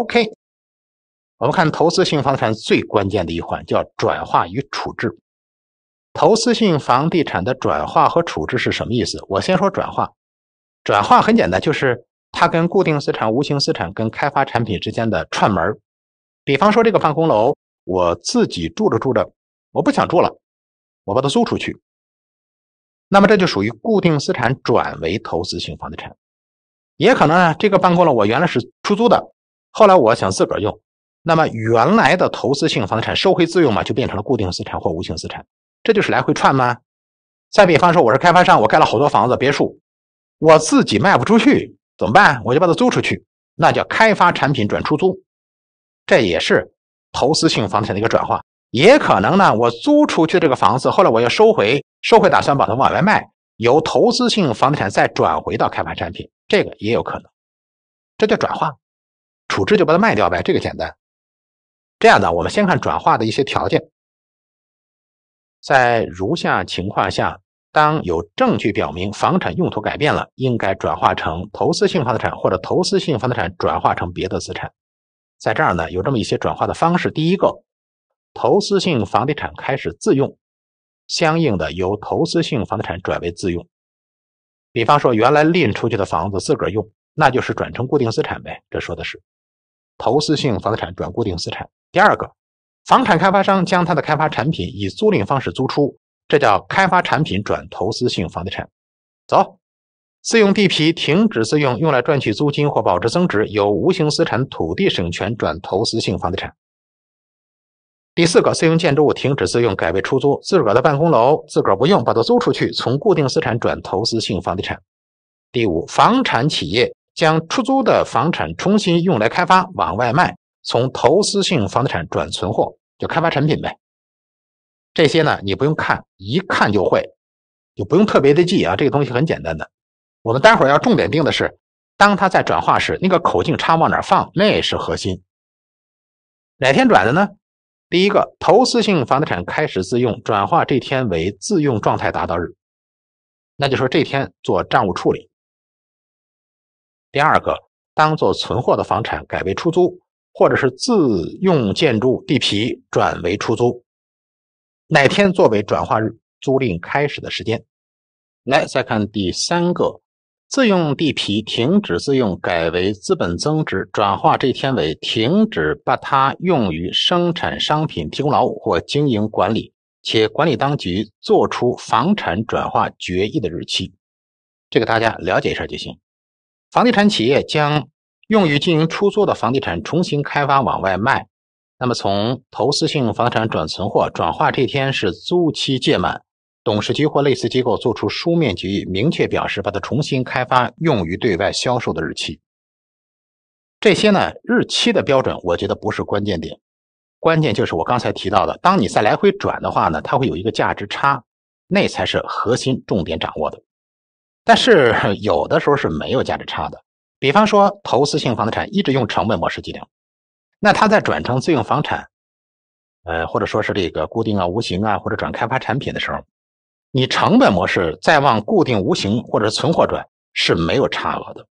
OK，我们看投资性房产最关键的一环叫转化与处置。投资性房地产的转化和处置是什么意思？我先说转化。转化很简单，就是它跟固定资产、无形资产跟开发产品之间的串门比方说这个办公楼，我自己住着住着，我不想住了，我把它租出去。那么这就属于固定资产转为投资性房地产。也可能啊，这个办公楼我原来是出租的。后来我想自个儿用，那么原来的投资性房地产收回自用嘛，就变成了固定资产或无形资产，这就是来回串吗？再比方说，我是开发商，我盖了好多房子别墅，我自己卖不出去怎么办？我就把它租出去，那叫开发产品转出租，这也是投资性房地产的一个转化。也可能呢，我租出去这个房子，后来我又收回，收回打算把它往外卖，由投资性房地产再转回到开发产品，这个也有可能，这叫转化。处置就把它卖掉呗，这个简单。这样的，我们先看转化的一些条件。在如下情况下，当有证据表明房产用途改变了，应该转化成投资性房地产，或者投资性房地产转化成别的资产。在这儿呢，有这么一些转化的方式。第一个，投资性房地产开始自用，相应的由投资性房地产转为自用。比方说，原来赁出去的房子自个儿用，那就是转成固定资产呗。这说的是。投资性房地产转固定资产。第二个，房产开发商将他的开发产品以租赁方式租出，这叫开发产品转投资性房地产。走，自用地皮停止自用，用来赚取租金或保值增值，由无形资产土地使用权转投资性房地产。第四个，自用建筑物停止自用，改为出租，自个儿的办公楼自个儿不用，把它租出去，从固定资产转投资性房地产。第五，房产企业。将出租的房产重新用来开发，往外卖，从投资性房地产转存货，就开发产品呗。这些呢，你不用看，一看就会，就不用特别的记啊。这个东西很简单的。我们待会儿要重点盯的是，当它在转化时，那个口径差往哪放，那是核心。哪天转的呢？第一个，投资性房地产开始自用，转化这天为自用状态达到日，那就说这天做账务处理。第二个，当做存货的房产改为出租，或者是自用建筑地皮转为出租，哪天作为转化日租赁开始的时间。来，再看第三个，自用地皮停止自用改为资本增值转化这一天为停止把它用于生产商品、提供劳务或经营管理，且管理当局作出房产转化决议的日期。这个大家了解一下就行。房地产企业将用于经营出租的房地产重新开发往外卖，那么从投资性房产转存货转化这天是租期届满，董事局或类似机构作出书面决议，明确表示把它重新开发用于对外销售的日期。这些呢日期的标准，我觉得不是关键点，关键就是我刚才提到的，当你再来回转的话呢，它会有一个价值差，那才是核心重点掌握的。但是 有的时候是没有价值差的，比方说投资性房地产一直用成本模式计量，那它在转成自用房产，呃，或者说是这个固定啊、无形啊，或者转开发产品的时候，你成本模式再往固定无形或者存货转是没有差额的，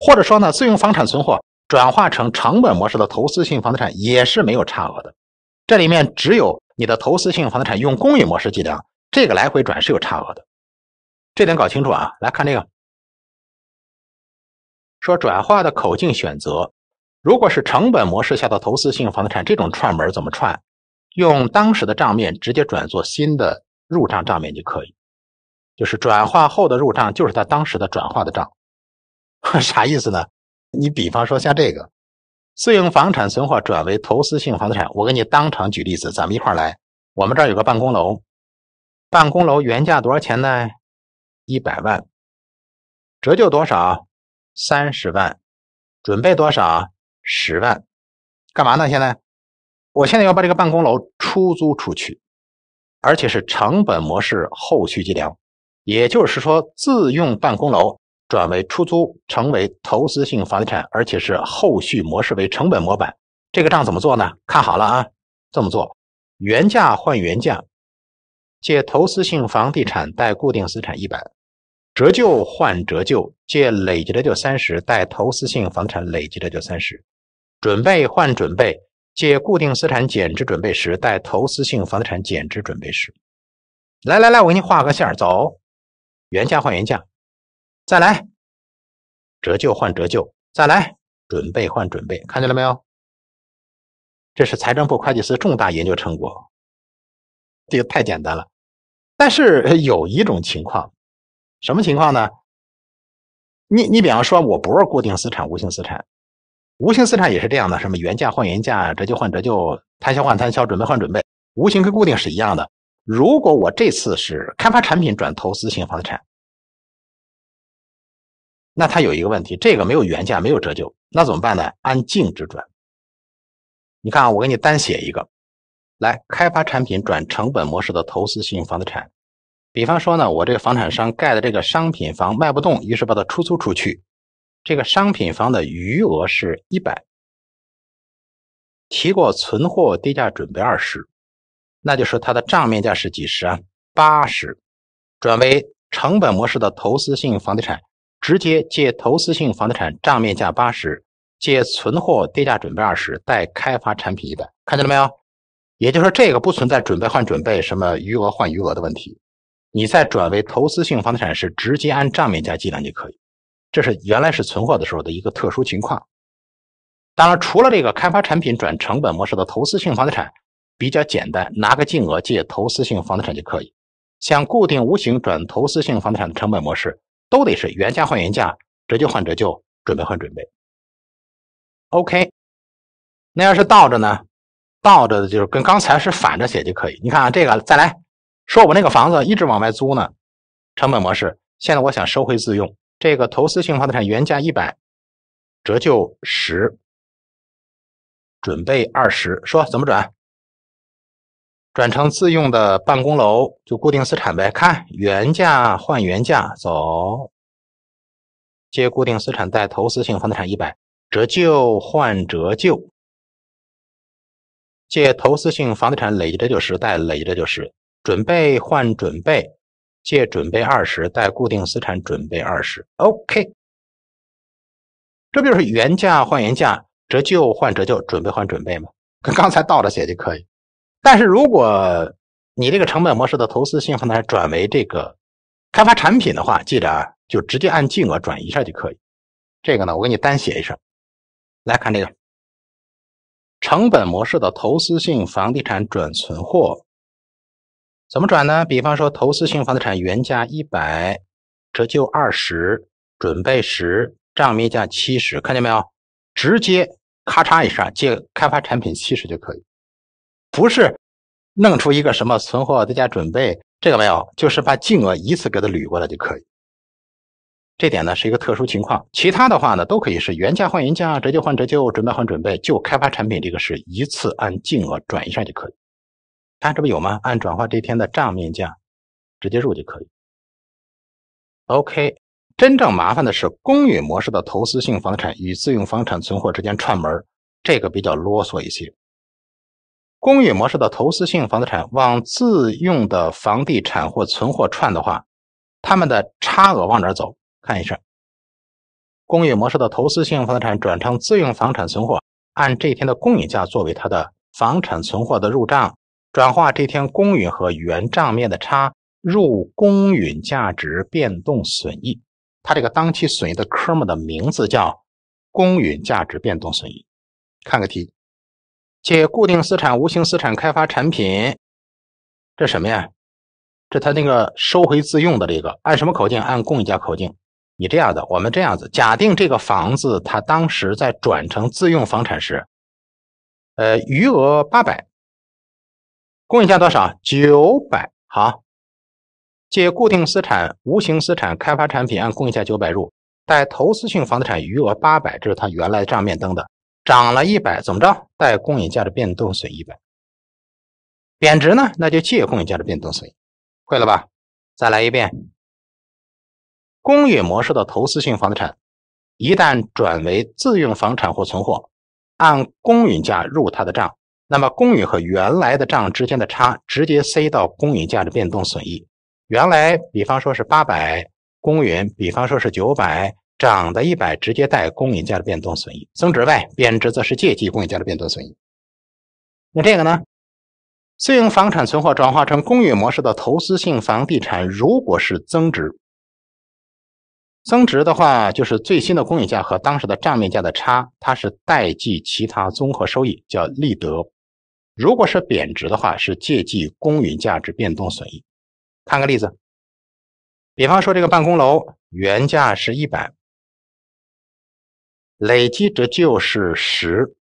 或者说呢，自用房产存货转化成成本模式的投资性房地产也是没有差额的，这里面只有你的投资性房地产用公允模式计量，这个来回转是有差额的。这点搞清楚啊！来看这个，说转化的口径选择，如果是成本模式下的投资性房地产，这种串门怎么串？用当时的账面直接转做新的入账账面就可以，就是转化后的入账就是他当时的转化的账，啥意思呢？你比方说像这个，自用房产存货转为投资性房地产，我给你当场举例子，咱们一块来。我们这儿有个办公楼，办公楼原价多少钱呢？一百万折旧多少？三十万，准备多少？十万，干嘛呢？现在，我现在要把这个办公楼出租出去，而且是成本模式后续计量，也就是说，自用办公楼转为出租，成为投资性房地产，而且是后续模式为成本模板。这个账怎么做呢？看好了啊，这么做，原价换原价。借投资性房地产贷固定资产一百，折旧换折旧借累积的就三十，贷投资性房产累积的就三十，准备换准备借固定资产减值准备时，贷投资性房地产减值准备时。来来来，我给你画个线儿走，原价换原价，再来折旧换折旧，再来准备换准备，看见了没有？这是财政部会计师重大研究成果，这个太简单了。但是有一种情况，什么情况呢？你你比方说，我不是固定资产、无形资产，无形资产也是这样的，什么原价换原价，折旧换折旧，摊销换摊销，准备换准备，无形跟固定是一样的。如果我这次是开发产品转投资性房地产，那它有一个问题，这个没有原价，没有折旧，那怎么办呢？按净值转。你看，我给你单写一个。来开发产品转成本模式的投资性房地产，比方说呢，我这个房产商盖的这个商品房卖不动，于是把它出租出去。这个商品房的余额是一百，提过存货跌价准备二十，那就是它的账面价是几十啊？八十，转为成本模式的投资性房地产，直接借投资性房地产账面价八十，借存货跌价准备二十，贷开发产品一百，看见了没有？也就是说，这个不存在准备换准备、什么余额换余额的问题。你再转为投资性房地产时，直接按账面价计量就可以。这是原来是存货的时候的一个特殊情况。当然，除了这个开发产品转成本模式的投资性房地产比较简单，拿个金额借投资性房地产就可以。像固定无形转投资性房地产的成本模式，都得是原价换原价、折旧换折旧、准备换准备。OK，那要是倒着呢？倒着的就是跟刚才是反着写就可以。你看啊，这个再来说，我那个房子一直往外租呢，成本模式。现在我想收回自用，这个投资性房地产原价一百，折旧十，准备二十。说怎么转？转成自用的办公楼就固定资产呗。看原价换原价走，借固定资产贷投资性房地产一百，折旧换折旧。借投资性房地产累积折旧十贷累积折旧是准备换准备借准备二十贷固定资产准备二十 OK，这不就是原价换原价折旧换折旧准备换准备吗？跟刚才倒着写就可以。但是如果你这个成本模式的投资性房地产转为这个开发产品的话，记着啊，就直接按金额转移一下就可以。这个呢，我给你单写一声，来看这个。成本模式的投资性房地产转存货，怎么转呢？比方说，投资性房地产原价一百，折旧二十，准备十，账面价七十，看见没有？直接咔嚓一下借开发产品七十就可以，不是弄出一个什么存货再加准备，这个没有，就是把金额一次给它捋过来就可以。这点呢是一个特殊情况，其他的话呢都可以是原价换原价，折旧换折旧，准备换准备。就开发产品这个是一次按净额转一下就可以。看这不有吗？按转化这一天的账面价直接入就可以。OK，真正麻烦的是公允模式的投资性房产与自用房产存货之间串门这个比较啰嗦一些。公允模式的投资性房产往自用的房地产或存货串的话，他们的差额往哪走？看一下，公允模式的投资性房产转成自用房产存货，按这天的公允价作为它的房产存货的入账，转化这天公允和原账面的差入公允价值变动损益。它这个当期损益的科目的名字叫公允价值变动损益。看个题，解固定资产、无形资产、开发产品，这什么呀？这它那个收回自用的这个，按什么口径？按公允价口径。你这样的，我们这样子，假定这个房子它当时在转成自用房产时，呃，余额八百。公允价多少？九百。好，借固定资产、无形资产、开发产品按公允价九百入，贷投资性房地产余额八百，这是它原来账面登的，涨了一百，怎么着？贷公允价的变动损一百，贬值呢？那就借公允价的变动损，会了吧？再来一遍。公允模式的投资性房地产，一旦转为自用房产或存货，按公允价入他的账，那么公允和原来的账之间的差直接塞到公允价值变动损益。原来，比方说是八百公允，比方说是九百，涨的一百，直接带公允价值变动损益。增值外贬值则是借记公允价值变动损益。那这个呢？自用房产存货转化成公允模式的投资性房地产，如果是增值。增值的话，就是最新的公允价和当时的账面价的差，它是代记其他综合收益，叫利得；如果是贬值的话，是借记公允价值变动损益。看个例子，比方说这个办公楼原价是一百，累计折旧是十，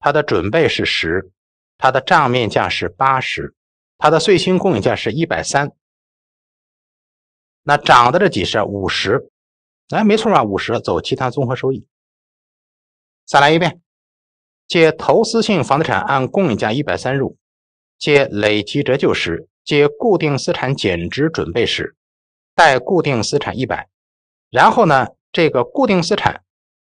它的准备是十，它的账面价是八十，它的最新公允价是一百三。那涨的这几十五十，哎，没错吧？五十走其他综合收益。再来一遍，借投资性房地产按公允价一百三入，借累计折旧时，借固定资产减值准备时，贷固定资产一百。然后呢，这个固定资产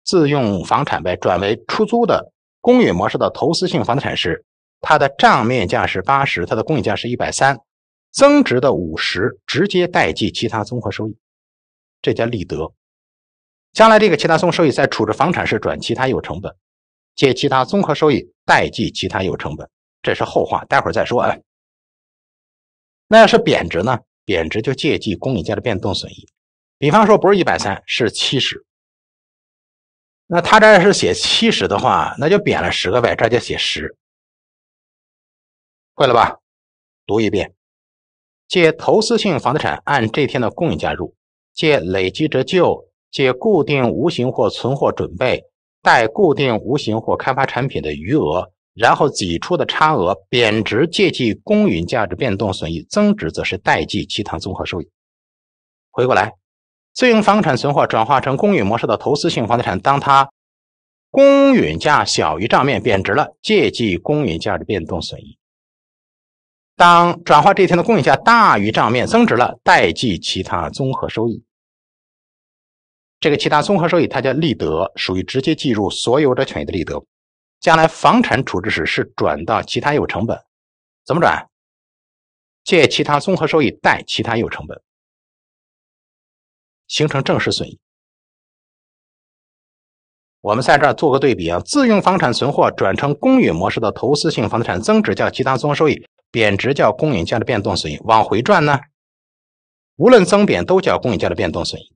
自用房产呗转为出租的公允模式的投资性房地产时，它的账面价是八十，它的公允价是一百三。增值的五十直接代替其他综合收益，这叫利得。将来这个其他综合收益在处置房产时转其他有成本，借其他综合收益代替其他有成本，这是后话，待会儿再说啊。那要是贬值呢？贬值就借记公允价的变动损益。比方说不是一百三是七十，那他这是写七十的话，那就贬了十个呗，这就写十，会了吧？读一遍。借投资性房地产按这天的公允价入，借累计折旧，借固定无形或存货准备，贷固定无形或开发产品的余额，然后挤出的差额，贬值借记公允价值变动损益，增值则是贷记其他综合收益。回过来，自用房产存货转化成公允模式的投资性房地产，当它公允价小于账面，贬值了，借记公允价值变动损益。当转化这一天的公允价大于账面增值了，贷记其他综合收益。这个其他综合收益它叫利得，属于直接计入所有者权益的利得。将来房产处置时是转到其他有成本，怎么转？借其他综合收益，贷其他有成本，形成正式损益。我们在这儿做个对比啊，自用房产存货转成公允模式的投资性房地产增值叫其他综合收益。贬值叫公允价值变动损益，往回转呢，无论增贬都叫公允价值变动损益，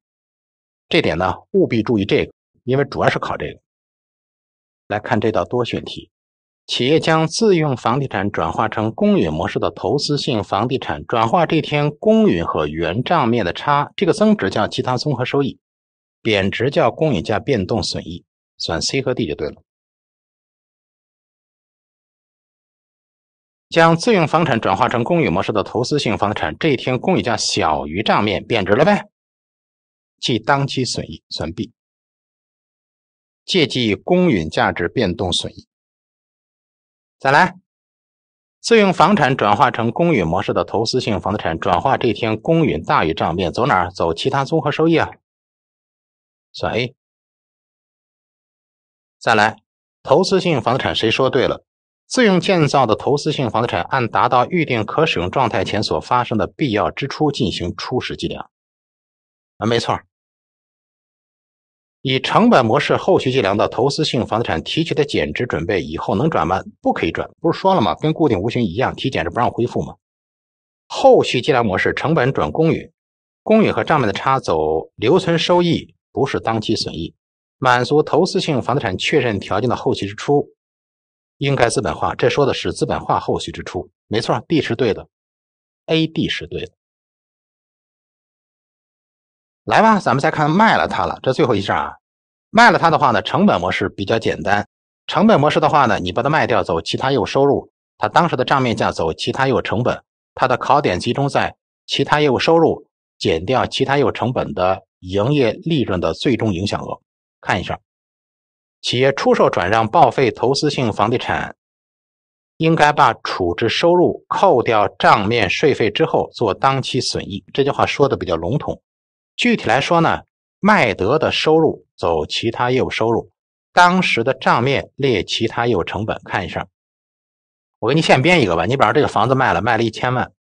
这点呢务必注意这个，因为主要是考这个。来看这道多选题，企业将自用房地产转化成公允模式的投资性房地产，转化这天公允和原账面的差，这个增值叫其他综合收益，贬值叫公允价变动损益，选 C 和 D 就对了。将自用房产转化成公允模式的投资性房地产，这一天公允价小于账面，贬值了呗，即当期损益，算 B。借记公允价值变动损益。再来，自用房产转化成公允模式的投资性房地产转化这一天公允大于账面，走哪儿？走其他综合收益啊，算 A。再来，投资性房地产谁说对了？自用建造的投资性房地产，按达到预定可使用状态前所发生的必要支出进行初始计量。啊，没错。以成本模式后续计量的投资性房地产提取的减值准备，以后能转吗？不可以转，不是说了吗？跟固定无形一样，提减值不让恢复吗？后续计量模式，成本转公允，公允和账面的差走留存收益，不是当期损益。满足投资性房地产确认条件的后期支出。应该资本化，这说的是资本化后续支出，没错，D 是对的，A、D 是对的。来吧，咱们再看卖了它了，这最后一下啊，卖了它的话呢，成本模式比较简单，成本模式的话呢，你把它卖掉走其他业务收入，它当时的账面价走其他业务成本，它的考点集中在其他业务收入减掉其他业务成本的营业利润的最终影响额，看一下。企业出售、转让报废投资性房地产，应该把处置收入扣掉账面税费之后做当期损益。这句话说的比较笼统，具体来说呢，卖得的收入走其他业务收入，当时的账面列其他业务成本。看一下，我给你现编一个吧，你比方这个房子卖了，卖了一千万，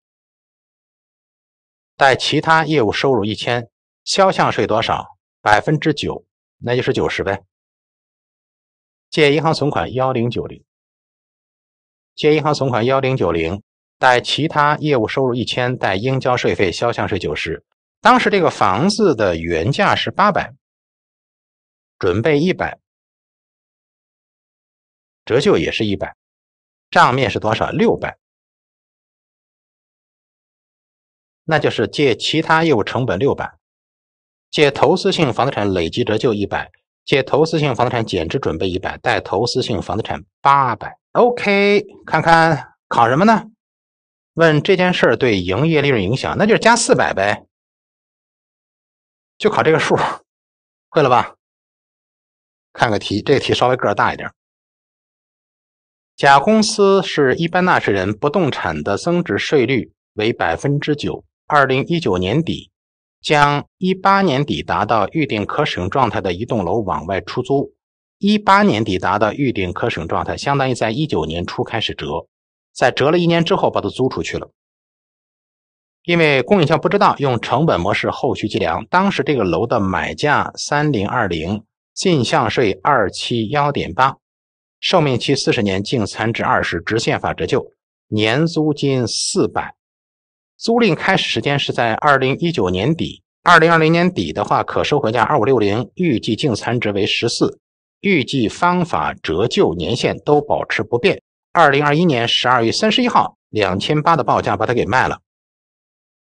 带其他业务收入一千，销项税多少？百分之九，那就是九十呗。借银行存款幺零九零，借银行存款幺零九零，贷其他业务收入一千，贷应交税费销项税九十。当时这个房子的原价是八百，准备一百，折旧也是一百，账面是多少？六百。那就是借其他业务成本六百，借投资性房地产累计折旧一百。借投资性房地产减值准备一百，贷投资性房地产八百。OK，看看考什么呢？问这件事对营业利润影响，那就是加四百呗。就考这个数，会了吧？看个题，这个题稍微个儿大一点甲公司是一般纳税人，不动产的增值税率为百分之九。二零一九年底。将一八年底达到预定可使用状态的一栋楼往外出租，一八年底达到预定可使用状态，相当于在一九年初开始折，在折了一年之后把它租出去了。因为供应商不知道，用成本模式后续计量。当时这个楼的买价三零二零，进项税二七幺点八，寿命期四十年，净残值二十，直线法折旧，年租金四百。租赁开始时间是在二零一九年底，二零二零年底的话，可收回价二五六零，预计净残值为十四，预计方法、折旧年限都保持不变。二零二一年十二月三十一号，两千八的报价把它给卖了。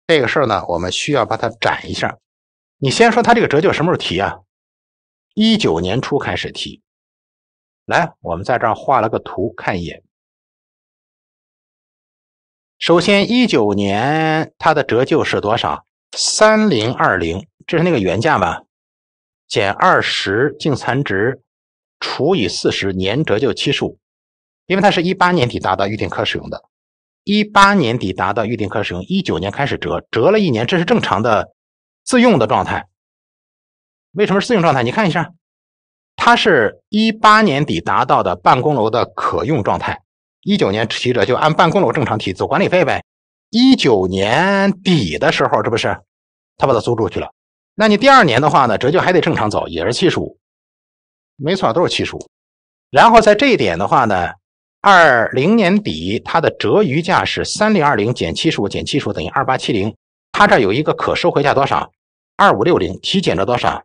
这个事儿呢，我们需要把它展一下。你先说它这个折旧什么时候提啊？一九年初开始提。来，我们在这儿画了个图，看一眼。首先，一九年它的折旧是多少？三零二零，这是那个原价吧？减二十，净残值除以四十，年折旧七十五。因为它是一八年底达到预定可使用的，一八年底达到预定可使用，一九年开始折，折了一年，这是正常的自用的状态。为什么是自用状态？你看一下，它是一八年底达到的办公楼的可用状态。一九年提着就按办公楼正常提走管理费呗。一九年底的时候，这不是他把它租出去了。那你第二年的话呢，折旧还得正常走，也是七十五，没错，都是七十五。然后在这一点的话呢，二零年底它的折余价是三零二零减七十五减七十五等于二八七零。它这有一个可收回价多少？二五六零提减值多少？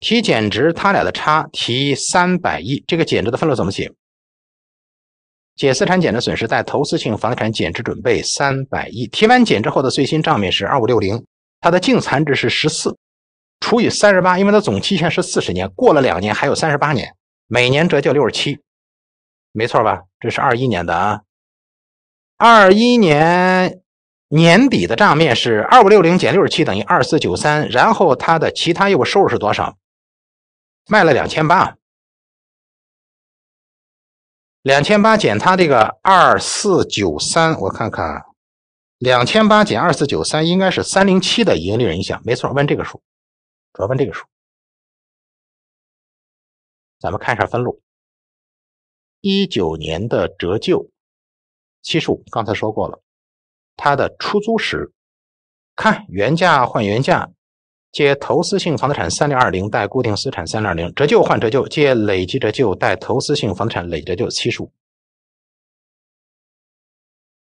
提减值它俩的差提三百亿。这个减值的分录怎么写？减资产减值损失，带投资性房地产减值准备三百亿。提完减值后的最新账面是二五六零，它的净残值是十四，除以三十八，因为它总期限是四十年，过了两年还有三十八年，每年折旧六十七，没错吧？这是二一年的啊。二一年年底的账面是二五六零减六十七等于二四九三，然后它的其他业务收入是多少？卖了两千八。两千八减它这个二四九三，我看看，两千八减二四九三应该是三零七的盈利润影响，没错，问这个数，主要问这个数。咱们看一下分录，一九年的折旧七十五，刚才说过了，它的出租时，看原价换原价。借投资性房地产三零二零，贷固定资产三零二零，折旧换折旧，借累计折旧，贷投资性房产累计折旧七十五，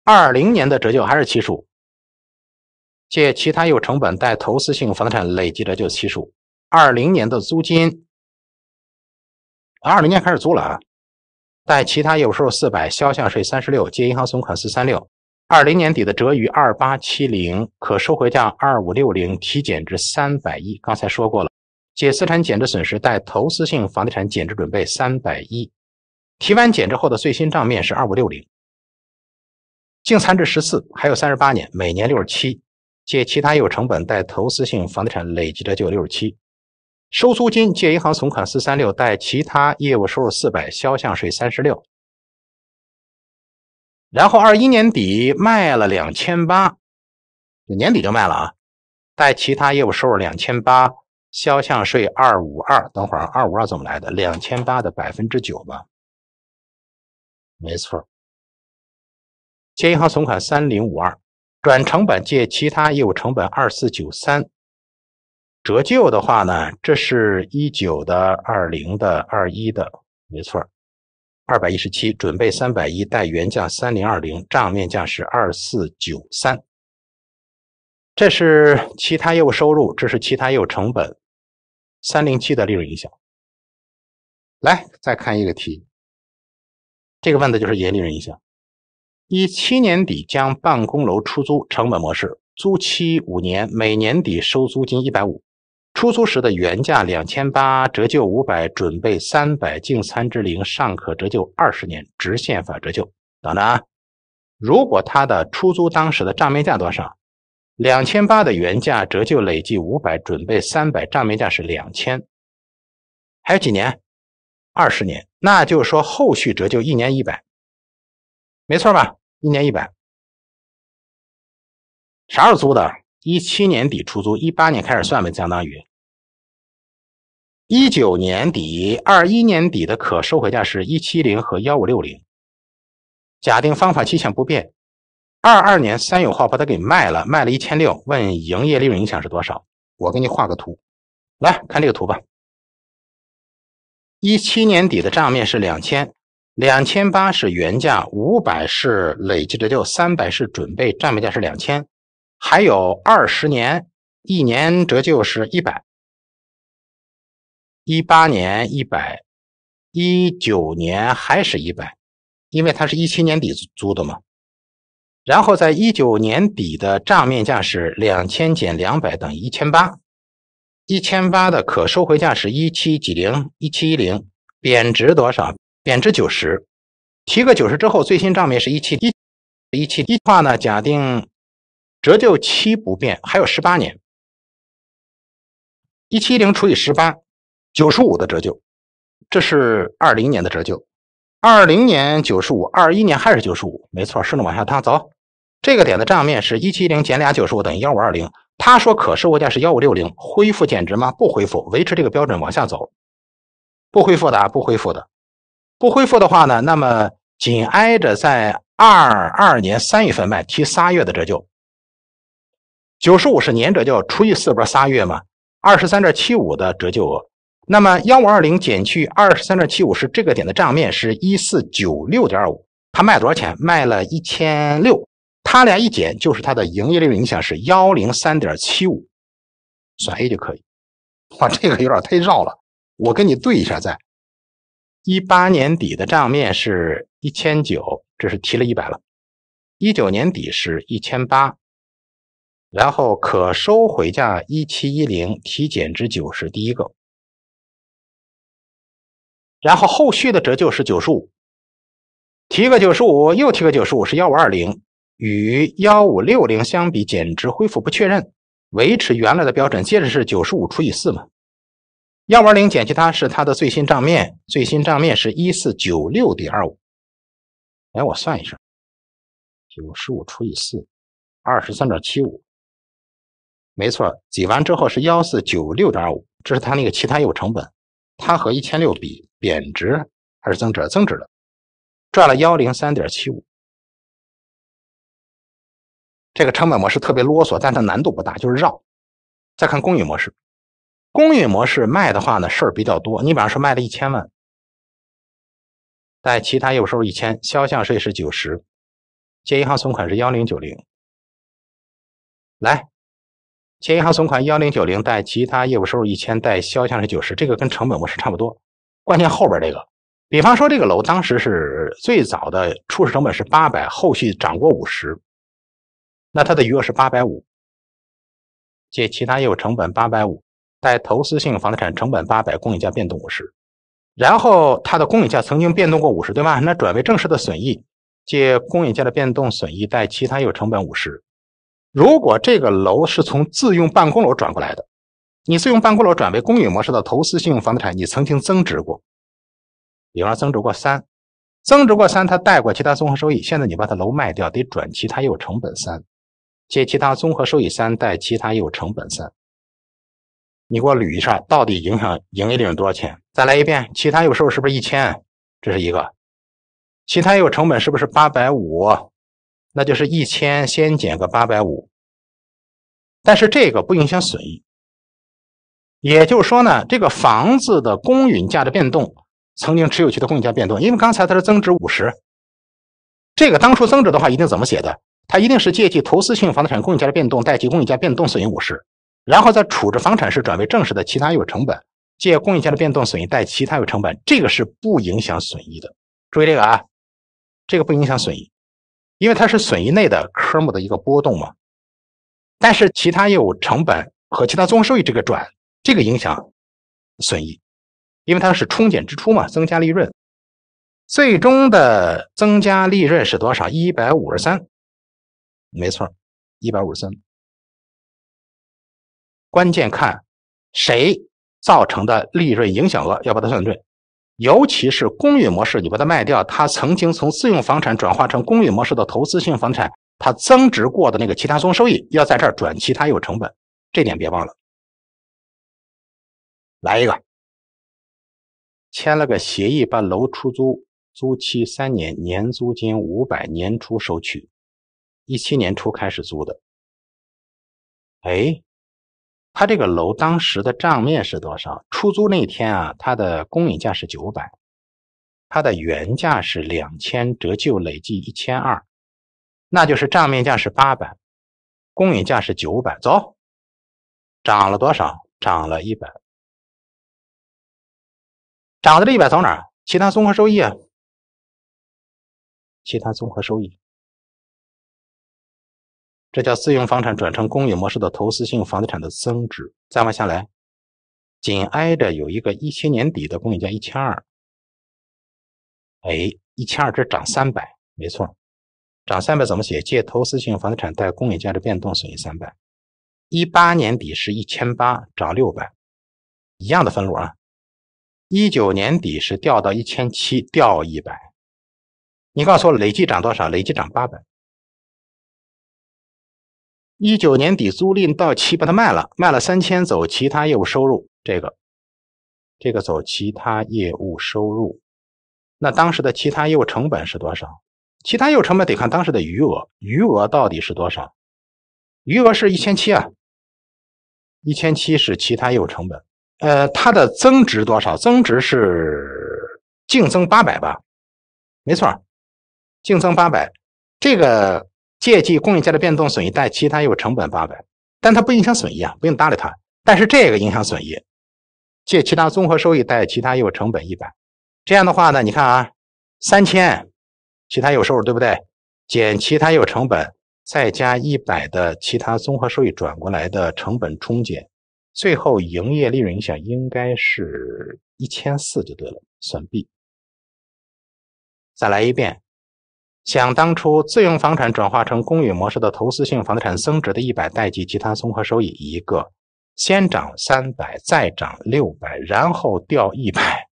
二零年的折旧还是七十五，借其他业务成本，贷投资性房产累计折旧七十五，二零年的租金，二零年开始租了啊，贷其他业务收入四百，销项税三十六，借银行存款四三六。二零年底的折余二八七零，可收回价二五六零，提减值三百亿。刚才说过了，借资产减值损失，贷投资性房地产减值准备三百亿。提完减值后的最新账面是二五六零，净残值十四，还有三十八年，每年六十七。借其他业务成本，贷投资性房地产累计的就六十七。收租金借银行存款四三六，贷其他业务收入四百，销项税三十六。然后二一年底卖了两千八，年底就卖了啊！带其他业务收入两千八，销项税二五二。等会儿二五二怎么来的？两千八的百分之九吧，没错。借银行存款三零五二，转成本借其他业务成本二四九三。折旧的话呢，这是一九的、二零的、二一的，没错。二百一十七，准备三百一，带原价三零二零，账面价是二四九三。这是其他业务收入，这是其他业务成本，三零七的利润影响。来，再看一个题。这个问的就是营业利润影响。一七年底将办公楼出租，成本模式，租期五年，每年底收租金一百五。出租时的原价两千八，折旧五百，准备三百，净残值零，尚可折旧二十年，直线法折旧。等等，如果他的出租当时的账面价多少？两千八的原价，折旧累计五百，准备三百，账面价是两千，还有几年？二十年，那就是说后续折旧一年一百，没错吧？一年一百。啥时候租的？一七年底出租，一八年开始算呗，相当于。一九年底、二一年底的可收回价是一七零和幺五六零。假定方法期限不变，二二年三月号把它给卖了，卖了一千六。问营业利润影响是多少？我给你画个图，来看这个图吧。一七年底的账面是两千，两千八是原价，五百是累计折旧，三百是准备账面价是两千，还有二十年，一年折旧是一百。一八年一百，一九年还是一百，因为它是一七年底租的嘛。然后在一九年底的账面价是两千减两百等于一千八，一千八的可收回价是一七几零一七一零，贬值多少？贬值九十，提个九十之后，最新账面是一七一，一七一的话呢，假定折旧期不变，还有十八年，一七零除以十八。九十五的折旧，这是二零年的折旧，二零年九十五，二一年还是九十五，没错，顺着往下趟走。这个点的账面是一七零减俩九十五等于幺五二零。他说可售货价是幺五六零，恢复减值吗？不恢复，维持这个标准往下走。不恢复的，不恢复的，不恢复的话呢？那么紧挨着在二二年三月份卖提仨月的折旧，九十五是年折旧除以四是仨月吗？二十三点七五的折旧额。那么幺五二零减去二十三点七五是这个点的账面是一四九六点五，它卖多少钱？卖了一千六，它俩一减就是它的营业利润影响是幺零三点七五，算 A 就可以。哇，这个有点太绕了，我跟你对一下，再。一八年底的账面是一千九，这是提了一百了，一九年底是一千八，然后可收回价一七一零提减值九是第一个。然后后续的折旧是九十五，提个九十五，又提个九十五，是幺五二零，与幺五六零相比简直恢复不确认，维持原来的标准。接着是九十五除以四嘛，幺五二零减去它是它的最新账面，最新账面是一四九六点二五。哎，我算一下，九十五除以四，二十三点七五，没错，挤完之后是幺四九六点五，这是它那个其他业务成本，它和一千六比。减值还是增值？增值了，赚了幺零三点七五。这个成本模式特别啰嗦，但它难度不大，就是绕。再看公允模式，公允模式卖的话呢事儿比较多。你比方说卖了一千万，贷其他业务收入一千，销项税是九十，借银行存款是幺零九零。来，借银行存款幺零九零，贷其他业务收入一千，贷销项是九十，这个跟成本模式差不多。关键后边这个，比方说这个楼当时是最早的初始成本是八百，后续涨过五十，那它的余额是八百五。借其他业务成本八百五，贷投资性房地产成本八百，公允价变动五十。然后它的公允价曾经变动过五十，对吗？那转为正式的损益，借公允价的变动损益，贷其他业务成本五十。如果这个楼是从自用办公楼转过来的。你是用办公楼转为公允模式的投资性房地产，你曾经增值过，比方增值过三，增值过三，它带过其他综合收益。现在你把它楼卖掉，得转其他务成本三，借其他综合收益三，贷其他务成本三。你给我捋一下，到底影响营业利润多少钱？再来一遍，其他务收入是不是一千？这是一个，其他务成本是不是八百五？那就是一千先减个八百五，但是这个不影响损益。也就是说呢，这个房子的公允价值变动，曾经持有期的公允价变动，因为刚才它是增值五十，这个当初增值的话一定怎么写的？它一定是借记投资性房地产公允价值变动，贷记公允价变动损益五十，然后在处置房产时转为正式的其他业务成本，借公允价的变动损益，贷其他业务成本，这个是不影响损益的。注意这个啊，这个不影响损益，因为它是损益内的科目的一个波动嘛。但是其他业务成本和其他综合收益这个转。这个影响损益，因为它是冲减支出嘛，增加利润。最终的增加利润是多少？一百五十三，没错，一百五十三。关键看谁造成的利润影响额，要把它算对。尤其是公寓模式，你把它卖掉，它曾经从自用房产转化成公寓模式的投资性房产，它增值过的那个其他综合收益，要在这儿转其他有成本，这点别忘了。来一个，签了个协议，把楼出租，租期三年，年租金五百，年初收取，一七年初开始租的。哎，他这个楼当时的账面是多少？出租那天啊，它的公允价是九百，它的原价是两千，折旧累计一千二，那就是账面价是八百，公允价是九百，走，涨了多少？涨了一百。涨的这一百从哪儿？其他综合收益，啊，其他综合收益，这叫自用房产转成公允模式的投资性房地产的增值。再往下来，紧挨着有一个一七年底的公允价一千二，哎，一千二这涨三百，没错，涨三百怎么写？借投资性房地产贷公允价值变动损益三百。一八年底是一千八，涨六百，一样的分录啊。一九年底是掉到一千七，掉一百。你告诉我累计涨多少？累计涨八百。一九年底租赁到期，把它卖了，卖了三千走其他业务收入。这个，这个走其他业务收入。那当时的其他业务成本是多少？其他业务成本得看当时的余额，余额到底是多少？余额是一千七啊，一千七是其他业务成本。呃，它的增值多少？增值是净增八百吧？没错，净增八百。这个借记供应价的变动损益贷其他业务成本八百，但它不影响损益啊，不用搭理它。但是这个影响损益，借其他综合收益贷其他业务成本一百。这样的话呢，你看啊，三千其他业务收入对不对？减其他业务成本，再加一百的其他综合收益转过来的成本冲减。最后营业利润影响应该是一千四就对了，选 B。再来一遍，想当初自用房产转化成公寓模式的投资性房地产增值的一百，代际其他综合收益一个，先涨三百，再涨六百，然后掉一百，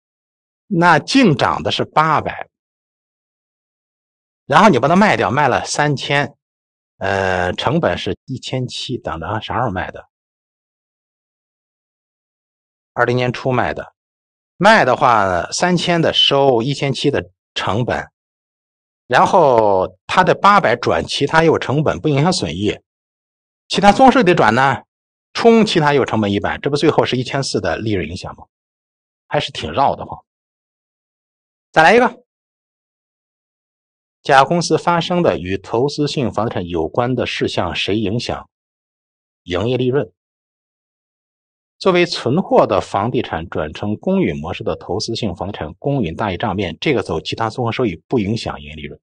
那净涨的是八百。然后你把它卖掉，卖了三千，呃，成本是一千七，等着啊，啥时候卖的？二零年初卖的，卖的话三千的收一千七的成本，然后它的八百转其他有成本，不影响损益，其他综税得转呢，冲其他有成本一百，这不最后是一千四的利润影响吗？还是挺绕的慌。再来一个，甲公司发生的与投资性房地产有关的事项，谁影响营业利润？作为存货的房地产转成公允模式的投资性房地产，公允大于账面，这个走其他综合收益，不影响营业利润。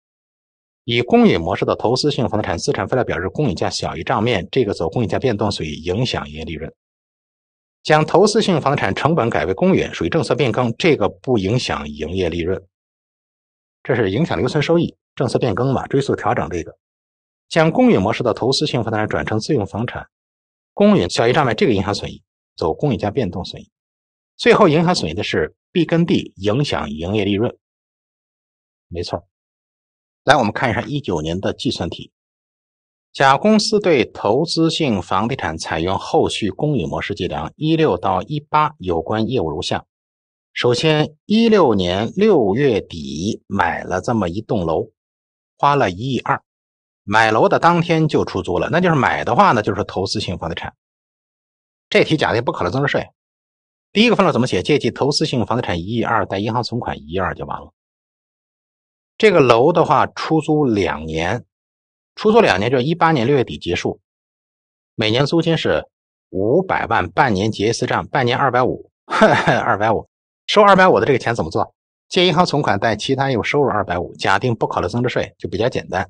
以公允模式的投资性房地产资产负债表是公允价小于账面，这个走公允价变动，属于影响营业利润。将投资性房地产成本改为公允，属于政策变更，这个不影响营业利润。这是影响留存收益，政策变更嘛，追溯调整这个。将公允模式的投资性房产转成自用房产，公允小于账面，这个影响损益。走公允价变动损益，最后影响损益的是 B 跟 D 影响营业利润，没错。来，我们看一下一九年的计算题。甲公司对投资性房地产采用后续公允模式计量。一六到一八有关业务如下：首先，一六年六月底买了这么一栋楼，花了一亿二。买楼的当天就出租了，那就是买的话呢，就是投资性房地产。这题假定不考虑增值税。第一个分录怎么写？借记投资性房地产一亿二，贷银行存款一亿二就完了。这个楼的话，出租两年，出租两年就是一八年六月底结束，每年租金是五百万，半年结一次账，半年二百五，二百五，收二百五的这个钱怎么做？借银行存款，贷其他有收入二百五。假定不考虑增值税就比较简单。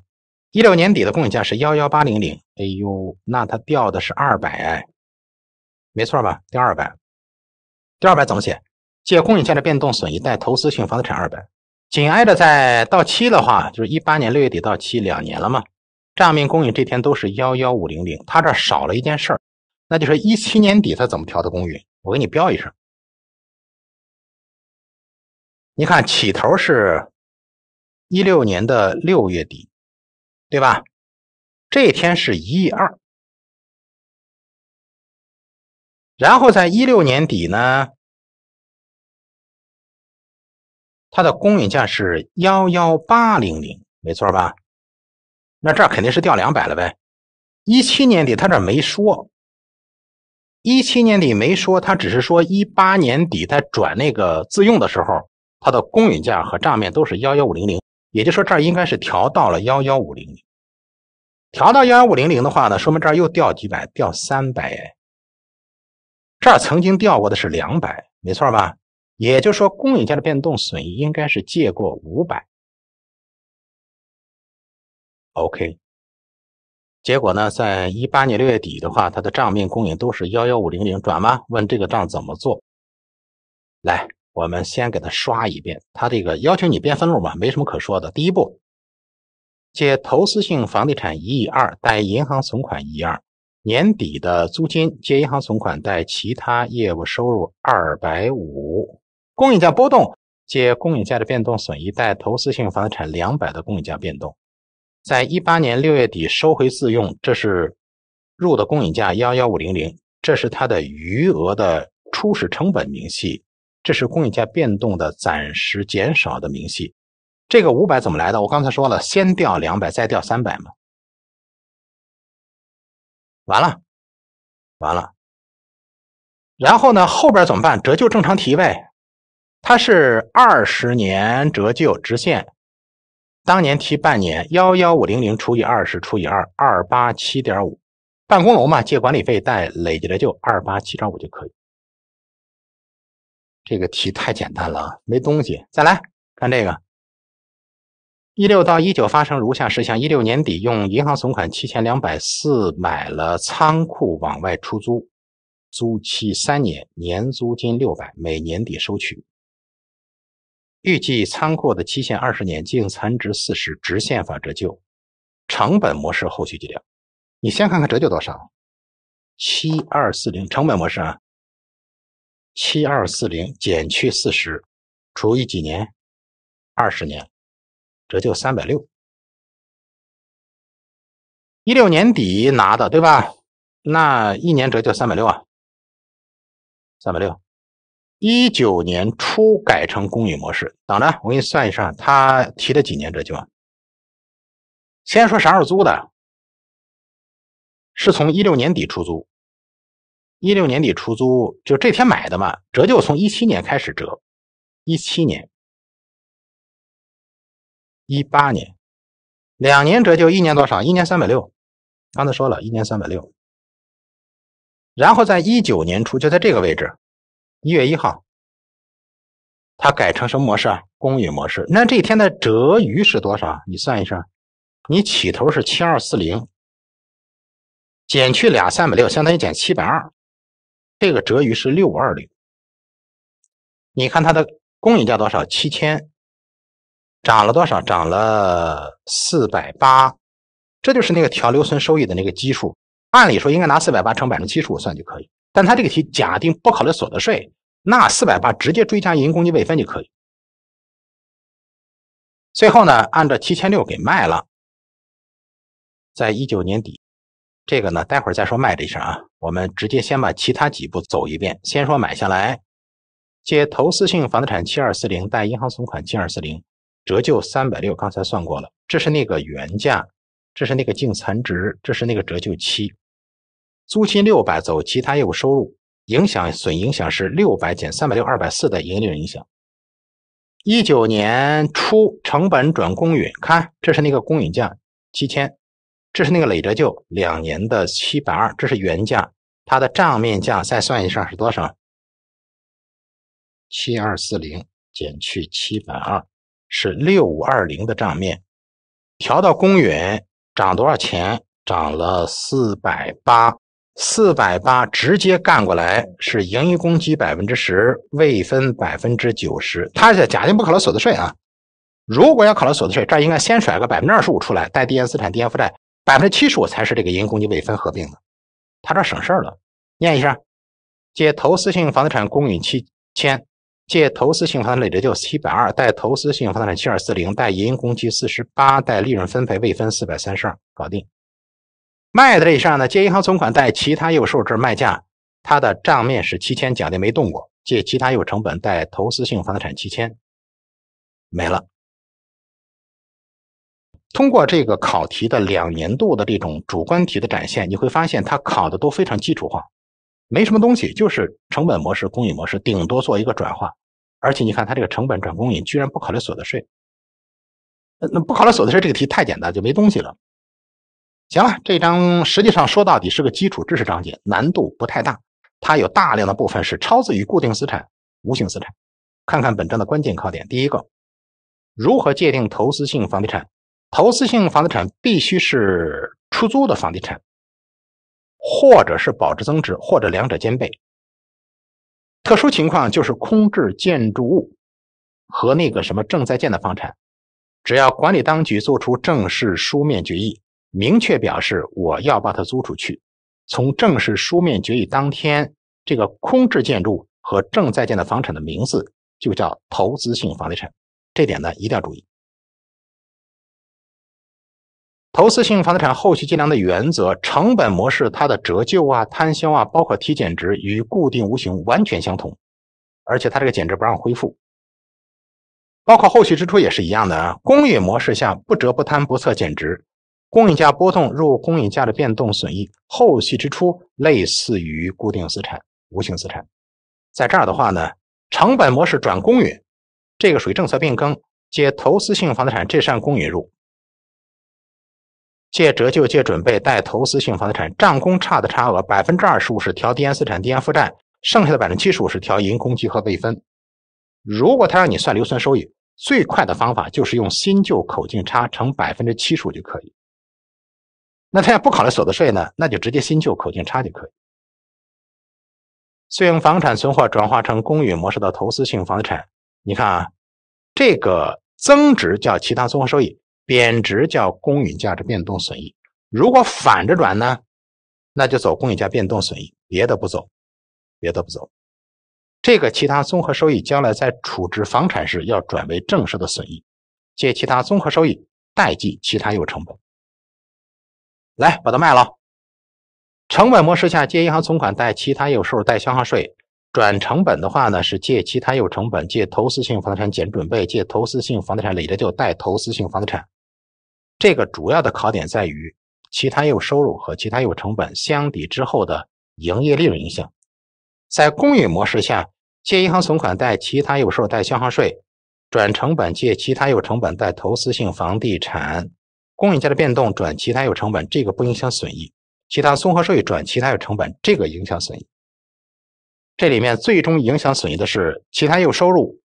一六年底的供应价是幺幺八零零，哎呦，那它掉的是二百。没错吧？第二版，第二版怎么写？借公允价的变动损益，贷投资性房地产二百。紧挨着在到期的话，就是一八年六月底到期，两年了嘛。账面公允这天都是幺幺五零零，它这少了一件事儿，那就是一七年底它怎么调的公允？我给你标一声，你看起头是一六年的六月底，对吧？这天是一二。然后在一六年底呢，它的公允价是幺幺八零零，没错吧？那这儿肯定是掉两百了呗。一七年底他这没说，一七年底没说，他只是说一八年底在转那个自用的时候，它的公允价和账面都是幺幺五零零，也就说这儿应该是调到了幺幺五零零。调到幺幺五零零的话呢，说明这儿又掉几百，掉三百。这儿曾经掉过的是两百，没错吧？也就是说，公允价的变动损益应该是借过五百。OK。结果呢，在一八年六月底的话，它的账面公允都是幺幺五零零转吗？问这个账怎么做？来，我们先给它刷一遍。它这个要求你变分录嘛，没什么可说的。第一步，借投资性房地产一亿二，贷银行存款一亿二。年底的租金、借银行存款、贷其他业务收入二百五，公允价波动、借公允价的变动损益、贷投资性房地产两百的公允价变动，在一八年六月底收回自用，这是入的公允价幺幺五零零，这是它的余额的初始成本明细，这是公允价变动的暂时减少的明细，这个五百怎么来的？我刚才说了，先调两百，再调三百嘛。完了，完了。然后呢？后边怎么办？折旧正常提呗。它是二十年折旧直线，当年提半年，幺幺五零零除以二十除以二，二八七点五。办公楼嘛，借管理费贷累计的就二八七点五就可以。这个题太简单了啊，没东西。再来看这个。一六到一九发生如下事项：一六年底用银行存款七千两百四买了仓库往外出租，租期三年，年租金六百，每年底收取。预计仓库的期限二十年，净残值四十，直线法折旧，成本模式后续计量。你先看看折旧多少？七二四零，成本模式啊，七二四零减去四十，除以几年？二十年。折旧三百六，一六年底拿的对吧？那一年折旧三百六啊，三百六。一九年初改成公允模式，等着我给你算一算，他提的几年折旧啊？先说啥时候租的？是从一六年底出租，一六年底出租就这天买的嘛？折旧从一七年开始折，一七年。一八年，两年折旧一年多少？一年三百六，刚才说了一年三百六。然后在一九年初就在这个位置，一月一号，它改成什么模式啊？公允模式。那这一天的折余是多少？你算一下，你起头是七二四零，减去俩三百六，相当于减七百二，这个折余是六二零。你看它的公允价多少？七千。涨了多少？涨了四百八，这就是那个调留存收益的那个基数。按理说应该拿四百八乘百分之七十五算就可以，但他这个题假定不考虑所得税，那四百八直接追加盈公积未分就可以。最后呢，按照七千六给卖了，在一九年底，这个呢，待会儿再说卖这一啊，我们直接先把其他几步走一遍，先说买下来，借投资性房地产七二四零，贷银行存款七二四零。折旧三百六，刚才算过了，这是那个原价，这是那个净残值，这是那个折旧期，租金六百走其他业务收入，影响损影响是六百减三百六二百四的盈利影响。一九年初成本转公允，看这是那个公允价七千，这是那个累折旧两年的七百二，这是原价，它的账面价再算一下是多少？七二四零减去七百二。是六五二零的账面，调到公允涨多少钱？涨了四百八，四百八直接干过来，是盈余公积百分之十，未分百分之九十。他这假定不考了所得税啊。如果要考了所得税，这应该先甩个百分之二十五出来，带递延资产、递延负债，百分之七十五才是这个盈余公积未分合并的。他这省事儿了，念一下：借投资性房地产公允七千。借投资性房地产累计就是七百二，贷投资性房地产七二四零，贷银行结四十八，贷利润分配未分四百三十二，搞定。卖的这一项呢，借银行存款，贷其他业务收入，这是卖价，它的账面是七千，奖励没动过，借其他业务成本，贷投资性房地产七千，没了。通过这个考题的两年度的这种主观题的展现，你会发现它考的都非常基础化。没什么东西，就是成本模式、公允模式，顶多做一个转化。而且你看，它这个成本转公允，居然不考虑所得税。那那不考虑所得税，这个题太简单，就没东西了。行了，这章实际上说到底是个基础知识章节，难度不太大。它有大量的部分是超自于固定资产、无形资产。看看本章的关键考点，第一个，如何界定投资性房地产？投资性房地产必须是出租的房地产。或者是保值增值，或者两者兼备。特殊情况就是空置建筑物和那个什么正在建的房产，只要管理当局作出正式书面决议，明确表示我要把它租出去，从正式书面决议当天，这个空置建筑和正在建的房产的名字就叫投资性房地产。这点呢，一定要注意。投资性房地产后续计量的原则成本模式，它的折旧啊、摊销啊，包括提减值与固定无形完全相同，而且它这个减值不让恢复，包括后续支出也是一样的啊。公允模式下，不折不摊不测减值，公允价波动入公允价的变动损益，后续支出类似于固定资产、无形资产。在这儿的话呢，成本模式转公允，这个属于政策变更，接投资性房地产这扇公允入。借折旧，借准备，贷投资性房地产，账公差的差额百分之二十五是调低延资产、低延负债，剩下的百分之七十五是调盈集和备分。如果他让你算留存收益，最快的方法就是用新旧口径差乘百分之七十五就可以。那他要不考虑所得税呢？那就直接新旧口径差就可以。税用房产存货转化成公允模式的投资性房地产，你看啊，这个增值叫其他综合收益。贬值叫公允价值变动损益，如果反着转呢，那就走公允价变动损益，别的不走，别的不走。这个其他综合收益将来在处置房产时要转为正式的损益，借其他综合收益，贷记其他有成本。来把它卖了，成本模式下借银行存款，贷其他有入贷销项税。转成本的话呢，是借其他有成本，借投资性房地产减准备，借投资性房地产累积就贷投资性房地产。这个主要的考点在于，其他业务收入和其他业务成本相抵之后的营业利润影响。在公允模式下，借银行存款贷其他业务收入贷销项税，转成本借其他业务成本贷投资性房地产，公允价的变动转其他业务成本，这个不影响损益；其他综合税转其他业务成本，这个影响损益。这里面最终影响损益的是其他业务收入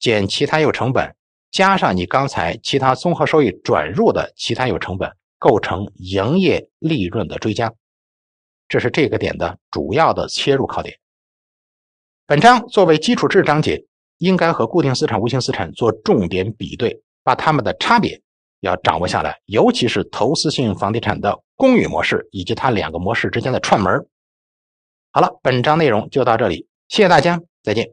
减其他业务成本。加上你刚才其他综合收益转入的其他有成本构成营业利润的追加，这是这个点的主要的切入考点。本章作为基础制章节，应该和固定资产、无形资产做重点比对，把它们的差别要掌握下来，尤其是投资性房地产的公允模式以及它两个模式之间的串门好了，本章内容就到这里，谢谢大家，再见。